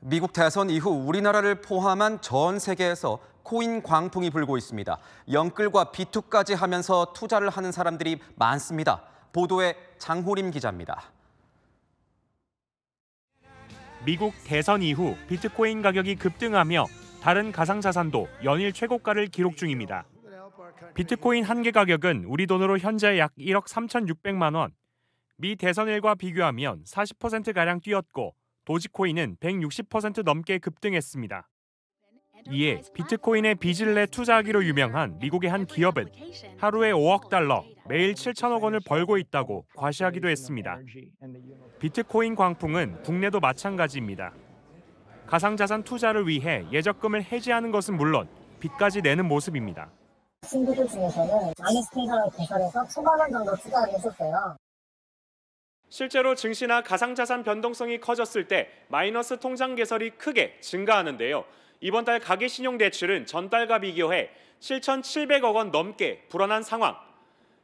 미국 대선 이후 우리나라를 포함한 전 세계에서 코인 광풍이 불고 있습니다. 영끌과 비투까지 하면서 투자를 하는 사람들이 많습니다. 보도에 장호림 기자입니다. 미국 대선 이후 비트코인 가격이 급등하며 다른 가상자산도 연일 최고가를 기록 중입니다. 비트코인 한 개 가격은 우리 돈으로 현재 약 1억 3,600만 원. 미 대선일과 비교하면 40%가량 뛰었고 도지코인은 160% 넘게 급등했습니다. 이에 비트코인의 비질레 투자하기로 유명한 미국의 한 기업은 하루에 5억 달러, 매일 7천억 원을 벌고 있다고 과시하기도 했습니다. 비트코인 광풍은 국내도 마찬가지입니다. 가상자산 투자를 위해 예적금을 해지하는 것은 물론 빚까지 내는 모습입니다. 친구들 중에서는 아이스테이션을 개설해서 천만 원 정도 투자를 했었어요. 실제로 증시나 가상자산 변동성이 커졌을 때 마이너스 통장 개설이 크게 증가하는데요. 이번 달 가계 신용 대출은 전달과 비교해 7,700억 원 넘게 불어난 상황.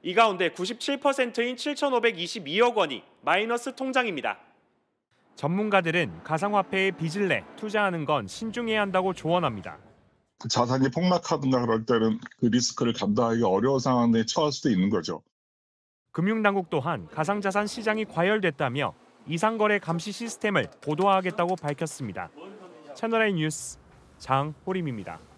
이 가운데 97%인 7,522억 원이 마이너스 통장입니다. 전문가들은 가상화폐에 빚을 내 투자하는 건 신중해야 한다고 조언합니다. 그 자산이 폭락하든가 그럴 때는 그 리스크를 감당하기 어려운 상황에 처할 수도 있는 거죠. 금융당국 또한 가상자산 시장이 과열됐다며 이상거래 감시 시스템을 고도화하겠다고 밝혔습니다. 채널A 뉴스 장호림입니다.